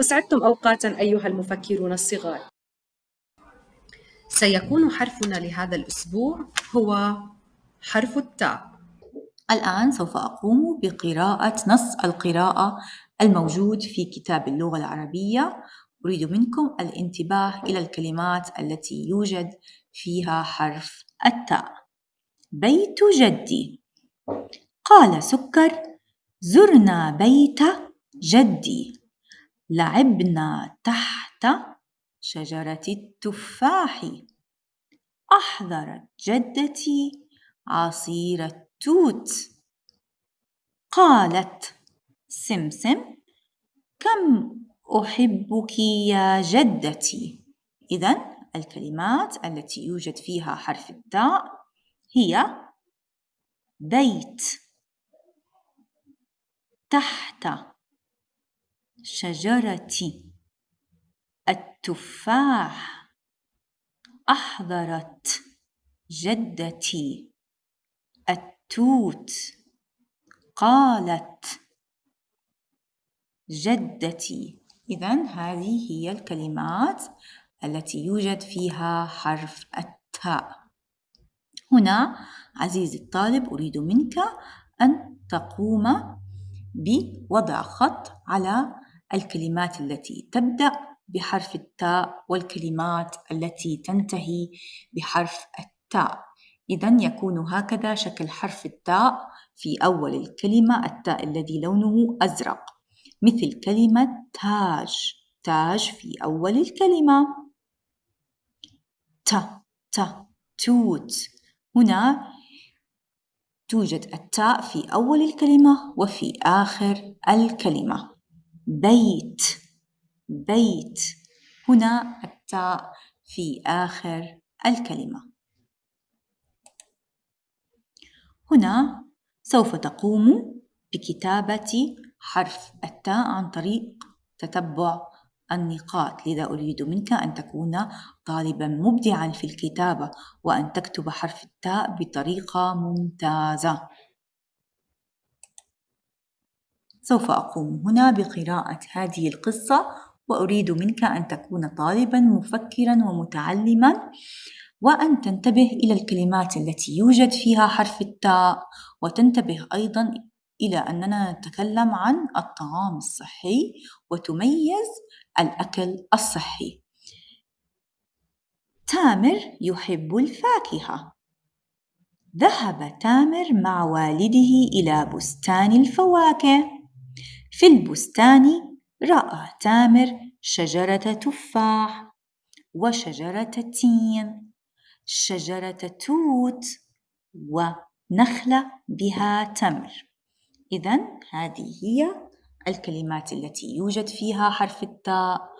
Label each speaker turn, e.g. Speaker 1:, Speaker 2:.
Speaker 1: وسعدتم أوقاتا أيها المفكرون الصغار سيكون حرفنا لهذا الأسبوع هو حرف التاء الآن سوف أقوم بقراءة نص القراءة الموجود في كتاب اللغة العربية أريد منكم الانتباه إلى الكلمات التي يوجد فيها حرف التاء بيت جدي قال سكر زرنا بيت جدي لعبنا تحت شجرة التفاح أحضرت جدتي عصير التوت قالت سمسم كم أحبك يا جدتي إذا الكلمات التي يوجد فيها حرف التاء هي بيت تحت شجرة التفاح أحضرت جدتي التوت قالت جدتي إذا هذه هي الكلمات التي يوجد فيها حرف التاء هنا عزيزي الطالب أريد منك أن تقوم بوضع خط على الكلمات التي تبدأ بحرف التاء والكلمات التي تنتهي بحرف التاء إذا يكون هكذا شكل حرف التاء في أول الكلمة التاء الذي لونه أزرق مثل كلمة تاج تاج في أول الكلمة ت ت توت هنا توجد التاء في أول الكلمة وفي آخر الكلمة بيت بيت هنا التاء في آخر الكلمة هنا سوف تقوم بكتابة حرف التاء عن طريق تتبع النقاط لذا أريد منك أن تكون طالبا مبدعا في الكتابة وأن تكتب حرف التاء بطريقة ممتازة سوف أقوم هنا بقراءة هذه القصة وأريد منك أن تكون طالبا مفكرا ومتعلما وأن تنتبه إلى الكلمات التي يوجد فيها حرف التاء وتنتبه أيضا إلى أننا نتكلم عن الطعام الصحي وتميز الأكل الصحي تامر يحب الفاكهة ذهب تامر مع والده إلى بستان الفواكه في البستان رأى تامر شجرة تفاح وشجرة تين شجرة توت ونخلة بها تمر إذا هذه هي الكلمات التي يوجد فيها حرف التاء